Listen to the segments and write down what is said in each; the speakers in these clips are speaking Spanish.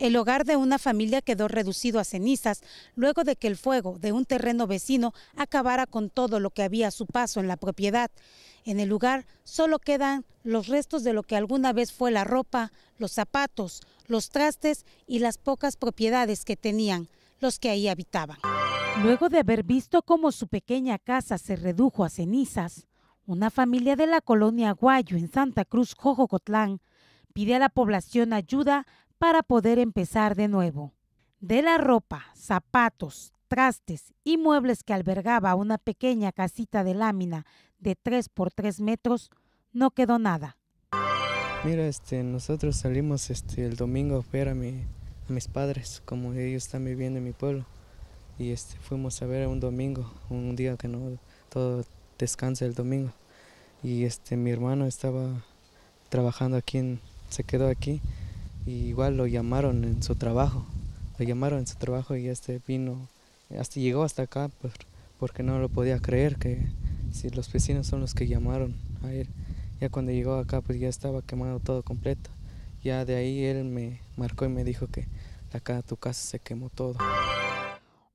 El hogar de una familia quedó reducido a cenizas luego de que el fuego de un terreno vecino acabara con todo lo que había a su paso en la propiedad. En el lugar solo quedan los restos de lo que alguna vez fue la ropa, los zapatos, los trastes y las pocas propiedades que tenían los que ahí habitaban. Luego de haber visto cómo su pequeña casa se redujo a cenizas, una familia de la colonia Guayo en Santa Cruz, Jojocotlán, pide a la población ayuda para poder empezar de nuevo. De la ropa, zapatos, trastes y muebles que albergaba una pequeña casita de lámina de 3 por 3 metros, no quedó nada. Mira, este, nosotros salimos este, el domingo a ver a, mis padres, como ellos están viviendo en mi pueblo. Y este, fuimos a ver un domingo, un día que no todo descansa el domingo. Y este, mi hermano estaba trabajando aquí, se quedó aquí igual lo llamaron en su trabajo, lo llamaron en su trabajo y este vino, hasta llegó hasta acá porque no lo podía creer que si los vecinos son los que llamaron a él. Ya cuando llegó acá pues ya estaba quemado todo completo. Ya de ahí él me marcó y me dijo que acá tu casa se quemó todo.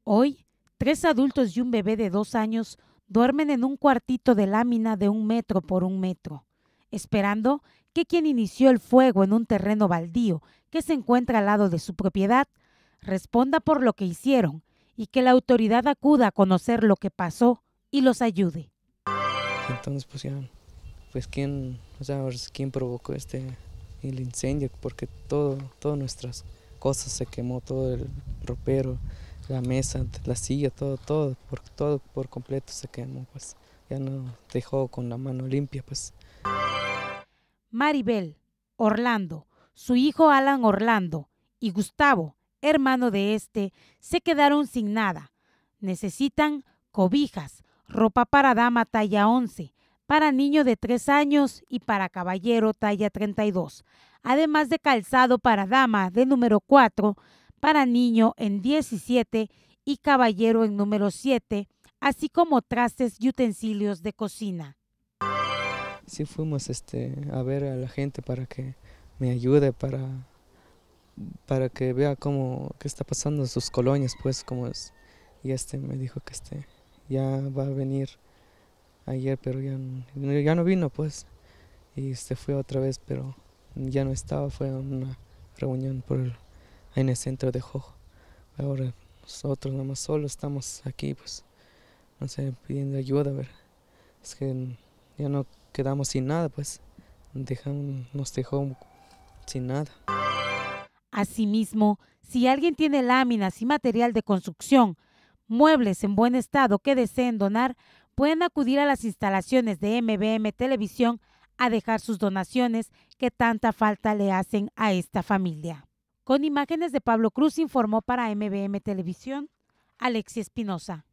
Hoy, tres adultos y un bebé de dos años duermen en un cuartito de lámina de un metro por un metro, esperando que quien inició el fuego en un terreno baldío que se encuentra al lado de su propiedad responda por lo que hicieron y que la autoridad acuda a conocer lo que pasó y los ayude. Entonces pues pues quién, o sea, quién provocó este el incendio, porque todo, todas nuestras cosas se quemó, todo el ropero, la mesa, la silla, todo, todo, por, todo por completo se quemó, pues ya no dejó con la mano limpia, pues. Maribel Orlando, su hijo Alan Orlando y Gustavo, hermano de este, se quedaron sin nada. Necesitan cobijas, ropa para dama talla 11, para niño de 3 años y para caballero talla 32, además de calzado para dama de número 4, para niño en 17 y caballero en número 7, así como trastes y utensilios de cocina sí fuimos este, a ver a la gente para que me ayude, para, para que vea cómo, qué está pasando en sus colonias, pues, como es. Y este me dijo que este, ya va a venir ayer, pero ya, no vino, pues. Y este, fue otra vez, pero ya no estaba, fue a una reunión por el, en el centro de Jojo. Ahora nosotros nada más solo estamos aquí, pues, no sé, pidiendo ayuda, a ver. Es que ya no quedamos sin nada, pues dejan nos dejó sin nada. Asimismo, si alguien tiene láminas y material de construcción, muebles en buen estado que deseen donar, pueden acudir a las instalaciones de MBM Televisión a dejar sus donaciones que tanta falta le hacen a esta familia. Con imágenes de Pablo Cruz informó para MBM Televisión, Alexia Espinosa.